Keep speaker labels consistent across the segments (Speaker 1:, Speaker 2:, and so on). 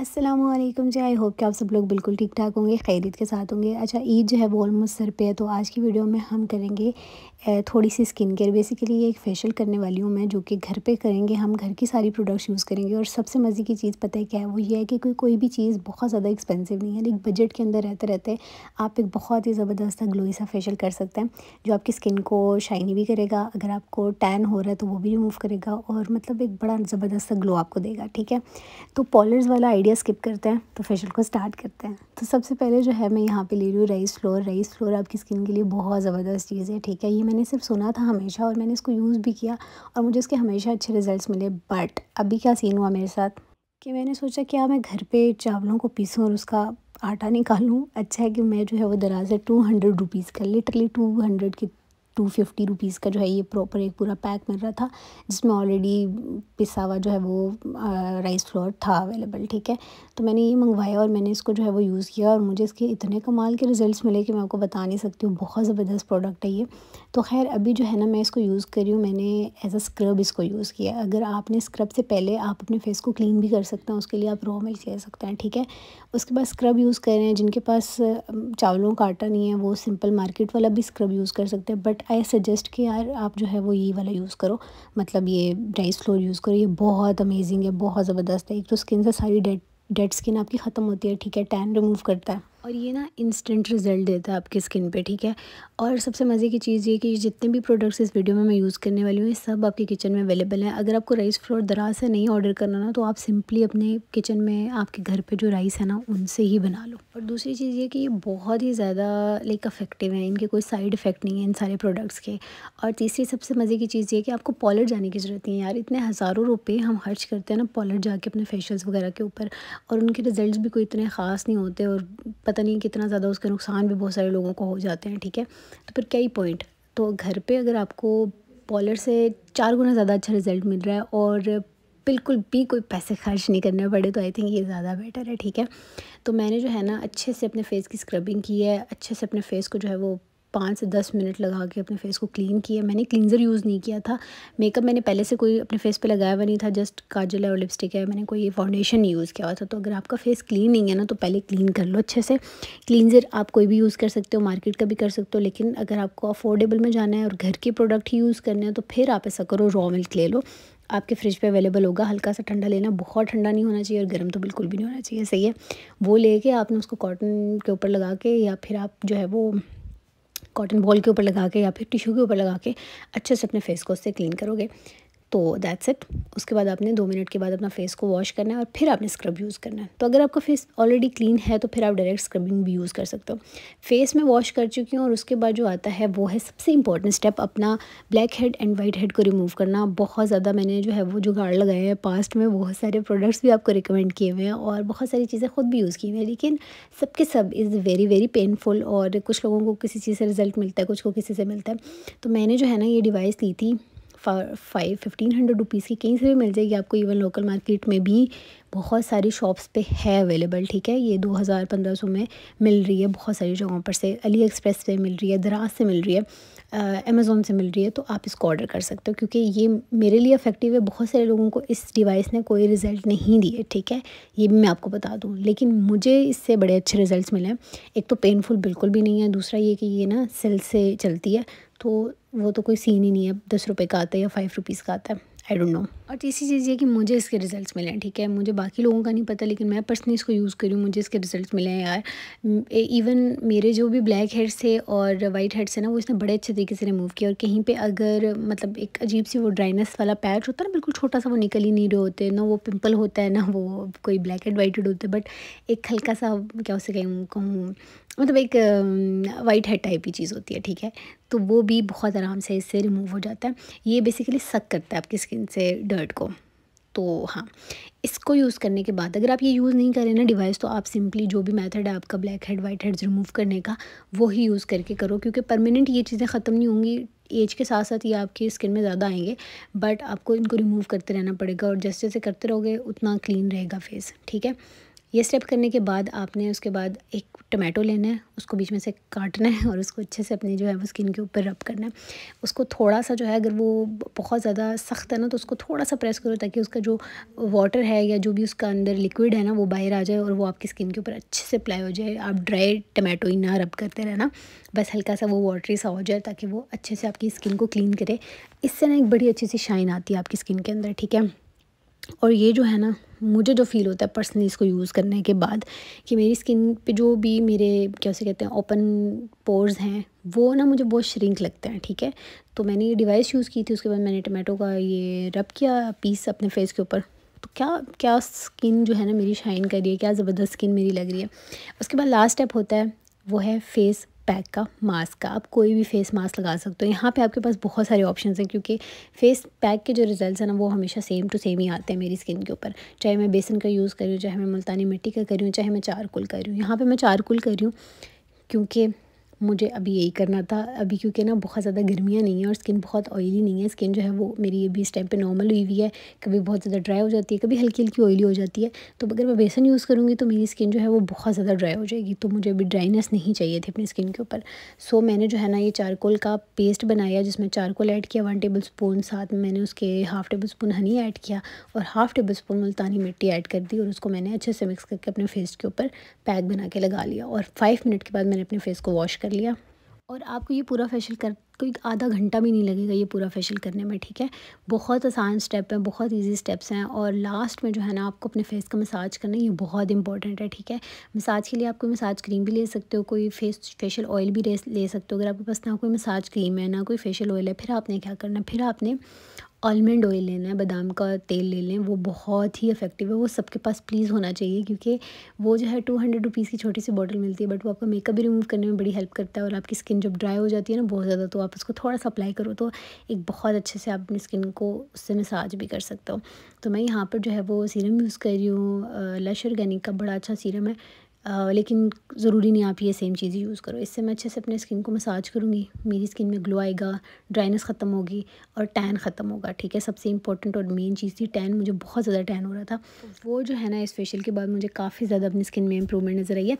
Speaker 1: Aslam ji I hope कि आप सब लोग बिल्कुल ठीक ठाक होंगे खैरियत के साथ होंगे अच्छा ईद जो है वो ऑलमोस्ट सर पे है तो आज की वीडियो में हम करेंगे थोड़ी सी स्किन केयर बेसिकली ये एक फेशियल करने वाली हूँ मैं जो कि घर पे करेंगे हम घर की सारी प्रोडक्ट्स यूज़ करेंगे और सबसे मज़े की चीज़ पता है क्या है वो ये है कि कोई कोई भी चीज़ बहुत ज़्यादा एक्सपेंसिव नहीं है लेकिन बजट के अंदर रहते रहते आप एक बहुत ही ज़बरदस्त ग्लोई सा फेशियल कर सकते हैं जो आपकी स्किन को शाइनी भी करेगा अगर आपको टैन हो रहा है तो वो भी रिमूव करेगा और मतलब एक बड़ा ज़बरदस्त ग्लो आपको देगा ठीक है तो पॉलर्स वाला आइडिया वीडियो स्किप करते हैं तो फेशियल को स्टार्ट करते हैं तो सबसे पहले जो है मैं यहाँ पे ले रही हूँ राइस फ्लोर राइस फ्लोर आपकी स्किन के लिए बहुत ज़बरदस्त चीज़ है ठीक है ये मैंने सिर्फ सुना था हमेशा और मैंने इसको यूज़ भी किया और मुझे इसके हमेशा अच्छे रिजल्ट मिले बट अभी क्या सीन हुआ मेरे साथ कि मैंने सोचा क्या मैं घर पर चावलों को पीसूँ और उसका आटा निकालूँ अच्छा है कि मैं जो है वो दराज है टू हंड्रेड रुपीज़ का लिटरली टू हंड्रेड की टू फिफ्टी रुपीज़ का जो है ये प्रॉपर एक पूरा पैक मिल रहा था जिसमें ऑलरेडी पिसा हुआ जो है वो राइस फ्लोर था अवेलेबल ठीक है तो मैंने ये मंगवाया और मैंने इसको जो है वो यूज़ किया और मुझे इसके इतने कमाल के रिज़ल्ट मिले कि मैं आपको बता नहीं सकती हूँ बहुत ज़बरदस्त प्रोडक्ट है ये तो खैर अभी जो है ना मैं इसको यूज़ करी हूँ मैंने एज अ स्क्रब इसको यूज़ किया अगर आपने स्क्रब से पहले आप अपने फेस को क्लीन भी कर सकते हैं उसके लिए आप रॉ मिर्च ले सकते हैं ठीक है उसके बाद स्क्रब यूज़ कर रहे हैं जिनके पास चावलों का आटा नहीं है वो सिंपल मार्केट वाला भी स्क्रब यूज़ कर सकते हैं बट आई सजेस्ट कि यार आप जो है वो यही वाला यूज़ करो मतलब ये राइस फ्लोर यूज़ करो ये बहुत अमेजिंग है बहुत ज़बरदस्त है एक तो स्किन से सारी डेड डेड स्किन आपकी ख़त्म होती है ठीक है टैन रिमूव करता है और ये ना इंस्टेंट रिज़ल्ट देता है आपकी स्किन पे ठीक है और सबसे मज़े की चीज़ ये कि जितने भी प्रोडक्ट्स इस वीडियो में मैं यूज़ करने वाली हूँ ये सब आपके किचन में अवेलेबल हैं अगर आपको राइस फ्लोर दराज से नहीं ऑर्डर करना ना तो आप सिंपली अपने किचन में आपके घर पर जो राइस है ना उनसे ही बना लो और दूसरी चीज़ ये कि ये बहुत ही ज़्यादा लाइक अफेक्टिव है इनके कोई साइड इफ़ेक्ट नहीं है इन सारे प्रोडक्ट्स के और तीसरी सबसे मज़े की चीज़ ये कि आपको पॉलर जाने की ज़रूरत नहीं है यार इतने हज़ारों रुपये हम खर्च करते हैं ना पॉलर जाके अपने फेशियल्स वगैरह के ऊपर और उनके रिज़ल्ट भी कोई इतने ख़ास नहीं होते और पता नहीं कितना ज़्यादा उसके नुकसान भी बहुत सारे लोगों को हो जाते हैं ठीक है तो फिर क्या ही पॉइंट तो घर पे अगर आपको पॉलर से चार गुना ज़्यादा अच्छा रिज़ल्ट मिल रहा है और बिल्कुल भी कोई पैसे खर्च नहीं करने पड़े तो आई थिंक ये ज़्यादा बेटर है ठीक है तो मैंने जो है ना अच्छे से अपने फेस की स्क्रबिंग की है अच्छे से अपने फेस को जो है वो पाँच से दस मिनट लगा के अपने फेस को क्लीन किया मैंने क्लिनज़र यूज़ नहीं किया था मेकअप मैंने पहले से कोई अपने फेस पे लगाया हुआ नहीं था जस्ट काजल है और लिपस्टिक है मैंने कोई फाउंडेशन नहीं यूज़ किया हुआ था तो अगर आपका फेस क्लीन नहीं है ना तो पहले क्लीन कर लो अच्छे से क्लिनज़र आप कोई भी यूज़ कर सकते हो मार्केट का भी कर सकते हो लेकिन अगर आपको अफोर्डेबल में जाना है और घर के प्रोडक्ट ही यूज़ करने हैं तो फिर आप ऐसा करो रॉ मिल्क ले लो आपके फ्रिज पे अवेलेबल होगा हल्का सा ठंडा लेना बहुत ठंडा नहीं होना चाहिए और गर्म तो बिल्कुल भी नहीं होना चाहिए सही है वो लेके आपने उसको कॉटन के ऊपर लगा के या फिर आप जो है वो कॉटन बॉल के ऊपर लगा के या फिर टिशू के ऊपर लगा के अच्छे से अपने फेस को उससे क्लीन करोगे तो दैट्स इट उसके बाद आपने दो मिनट के बाद अपना फेस को वॉश करना है और फिर आपने स्क्रब यूज़ करना है तो अगर आपका फेस ऑलरेडी क्लीन है तो फिर आप डायरेक्ट स्क्रबिंग भी यूज़ कर सकते हो फेस में वॉश कर चुकी हूँ और उसके बाद जो आता है वो है सबसे इंपॉर्टेंट स्टेप अपना black head and white head को रिमूव करना बहुत ज़्यादा मैंने जो है वो जो गाड़ लगाए हैं पास्ट में बहुत सारे प्रोडक्ट्स भी आपको रिकमेंड किए हुए हैं और बहुत सारी चीज़ें खुद भी यूज़ की हुई हैं लेकिन सबके सब इज़ वेरी वेरी पेनफुल और कुछ लोगों को किसी चीज़ से रिज़ल्ट मिलता है कुछ को किसी से मिलता है तो मैंने जो है ना ये डिवाइस ली थी फाइव फिफ्टीन हंड्रेड रुपीज़ की कहीं से भी मिल जाएगी आपको इवन लोकल मार्केट में भी बहुत सारी शॉप्स पे है अवेलेबल ठीक है ये दो हज़ार पंद्रह सौ में मिल रही है बहुत सारी जगहों पर से अली एक्सप्रेस से मिल रही है दराज से मिल रही है अमेज़ोन से मिल रही है तो आप इसको ऑर्डर कर सकते हो क्योंकि ये मेरे लिए अफेक्टिव है बहुत सारे लोगों को इस डिवाइस ने कोई रिज़ल्ट नहीं दिए ठीक है ये भी मैं आपको बता दूँ लेकिन मुझे इससे बड़े अच्छे रिज़ल्ट मिले हैं एक तो पेनफुल बिल्कुल भी नहीं है दूसरा ये कि ये ना सेल से चलती है तो वो तो कोई सीन ही नहीं है दस रुपये का आता है या फाइव रुपीज़ का आता है आई डोंट नो और तीसरी चीज़ ये कि मुझे इसके रिजल्ट्स मिले हैं ठीक है मुझे बाकी लोगों का नहीं पता लेकिन मैं पर्सनली इसको यूज़ करी हूँ मुझे इसके रिजल्ट्स मिले हैं यार इवन मेरे जो भी ब्लैक हेड्स थे और वाइट हेड्स है ना वो इसने बड़े अच्छे तरीके से रिमूव किया और कहीं पर अगर मतलब एक अजीब सी वो ड्राइनेस वाला पैच होता है ना बिल्कुल छोटा सा वो निकल ही नहीं रहे होते ना वो पिम्पल होता है ना वो कोई ब्लैक एंड वाइट हेड होता है बट एक हल्का सा क्या उसे कहूँ कहूँ मतलब एक वाइट हेड टाइप की चीज़ होती है ठीक है तो वो भी बहुत आराम से इससे रिमूव हो जाता है ये बेसिकली सक करता है आपकी स्किन से डर्ट को तो हाँ इसको यूज़ करने के बाद अगर आप ये यूज़ नहीं करें ना डिवाइस तो आप सिंपली जो भी मेथड है आपका black head white heads remove करने का वो ही यूज़ करके करो क्योंकि परमानेंट ये चीज़ें ख़त्म नहीं होंगी एज के साथ साथ ये आपकी स्किन में ज़्यादा आएंगे बट आपको इनको रिमूव करते रहना पड़ेगा और जैसे जैसे करते रहोगे उतना क्लीन रहेगा फेस ठीक है ये स्टेप करने के बाद आपने उसके बाद एक टमाटो लेना है उसको बीच में से काटना है और उसको अच्छे से अपने जो है वो स्किन के ऊपर रब करना है उसको थोड़ा सा जो है अगर वो बहुत ज़्यादा सख्त है ना तो उसको थोड़ा सा प्रेस करो ताकि उसका जो वाटर है या जो भी उसका अंदर लिक्विड है ना वो बाहर आ जाए और वो आपकी स्किन के ऊपर अच्छे से अप्लाई हो जाए आप ड्राई टमाटो ही ना रब करते रहना बस हल्का सा वो वाटरी सा हो जाए ताकि वो अच्छे से आपकी स्किन को क्लीन करे इससे ना एक बड़ी अच्छी सी शाइन आती है आपकी स्किन के अंदर ठीक है और ये जो है ना मुझे जो फ़ील होता है पर्सनली इसको यूज़ करने के बाद कि मेरी स्किन पे जो भी मेरे क्या उसे कहते हैं ओपन पोर्स हैं वो ना मुझे बहुत श्रिंक लगते हैं ठीक है तो मैंने ये डिवाइस यूज़ की थी उसके बाद मैंने टमाटो का ये रब किया पीस अपने फेस के ऊपर तो क्या क्या स्किन जो है ना मेरी शाइन कर रही है क्या ज़बरदस्त स्किन मेरी लग रही है उसके बाद लास्ट स्टेप होता है वो है फेस पैक का मास्क का आप कोई भी फेस मास्क लगा सकते हो यहाँ पे आपके पास बहुत सारे ऑप्शन हैं क्योंकि फेस पैक के जो रिजल्ट्स हैं ना वो हमेशा सेम टू सेम ही आते हैं मेरी स्किन के ऊपर चाहे मैं बेसन का यूज़ करूँ चाहे मैं मुल्तानी मिट्टी का करूँ चाहे मैं चारकुल करूँ यहाँ पर मैं चारकुल करूँ क्योंकि मुझे अभी यही करना था अभी क्योंकि ना बहुत ज़्यादा गर्मियाँ नहीं है और स्किन बहुत ऑयली नहीं है स्किन जो है वो मेरी अभी इस टाइम पे नॉर्मल हुई हुई है कभी बहुत ज़्यादा ड्राई हो जाती है कभी हल्की हल्की ऑयली हो जाती है तो अगर मैं बेसन यूज़ करूँगी तो मेरी स्किन जो है वो बहुत ज़्यादा ड्राई हो जाएगी तो मुझे अभी ड्राइनेस नहीं चाहिए थी अपनी स्किन के ऊपर सो मैंने जो है ना ये चारकोल का पेस्ट बनाया जिसमें चारकोल ऐड किया वन टेबल स्पून साथ में मैंने उसके half tablespoon honey add किया और हाफ़ टेबल स्पून मुल्तानी मिट्टी ऐड कर दी और उसको मैंने अच्छे से मिक्स करके अपने फेस के ऊपर पैक बना के लगा लिया और फाइव मिनट के बाद मैंने अपने फेस को वॉश कर कर लिया और आपको ये पूरा फेशियल कर कोई आधा घंटा भी नहीं लगेगा ये पूरा फेशियल करने में ठीक है बहुत आसान स्टेप है बहुत इजी स्टेप्स हैं और लास्ट में जो है ना आपको अपने फेस का मसाज करना ये बहुत इंपॉर्टेंट है ठीक है मसाज के लिए आप कोई मसाज क्रीम भी ले सकते हो कोई फेस फेशियल ऑयल भी ले सकते हो अगर आपके पास ना कोई मसाज क्रीम है ना कोई फेशियल ऑयल है फिर आपने क्या करना फिर आपने आलमंड ऑयल लेना है बादाम का तेल ले लें वो बहुत ही इफेक्टिव है वो सबके पास प्लीज़ होना चाहिए क्योंकि वो जो है टू हंड्रेड रुपीज़ की छोटी सी बॉटल मिलती है बट वो आपका मेकअप भी रिमूव करने में बड़ी हेल्प करता है और आपकी स्किन जब ड्राई हो जाती है ना बहुत ज़्यादा तो आप उसको थोड़ा सा अप्लाई करो तो एक बहुत अच्छे से आप अपनी स्किन को उससे मसाज भी कर सकते हो तो मैं यहाँ पर जो है वो सीरम यूज़ कर रही हूँ लश ऑर्गेनिक का बड़ा अच्छा सीरम है आ, लेकिन ज़रूरी नहीं आप ये सेम चीज़ यूज़ करो इससे मैं अच्छे से अपने स्किन को मसाज करूँगी मेरी स्किन में ग्लो आएगा ड्राइनेस ख़त्म होगी और टैन ख़त्म होगा ठीक है सबसे इंपॉर्टेंट और मेन चीज़ थी टैन मुझे बहुत ज़्यादा टैन हो रहा था वो जो है ना इस फेशियल के बाद मुझे काफ़ी ज़्यादा अपनी स्किन में इंप्रूवमेंट नज़र आई है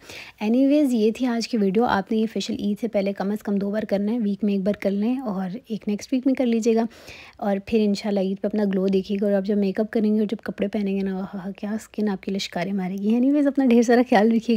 Speaker 1: एनी ये थी आज की वीडियो आपने ये फेशियल ईद से पहले कम अज़ कम दो बार करना है वीक में एक बार कर लें और एक नेक्स्ट वीक में कर लीजिएगा और फिर इन ईद पर अपना ग्लो देखिएगा और आप जब मेकअप करेंगे और जब कपड़े पहनेंगे ना क्या स्किन आपकी लश्कारें मारेगी एनी अपना ढेर सारा ख्याल रखिएगा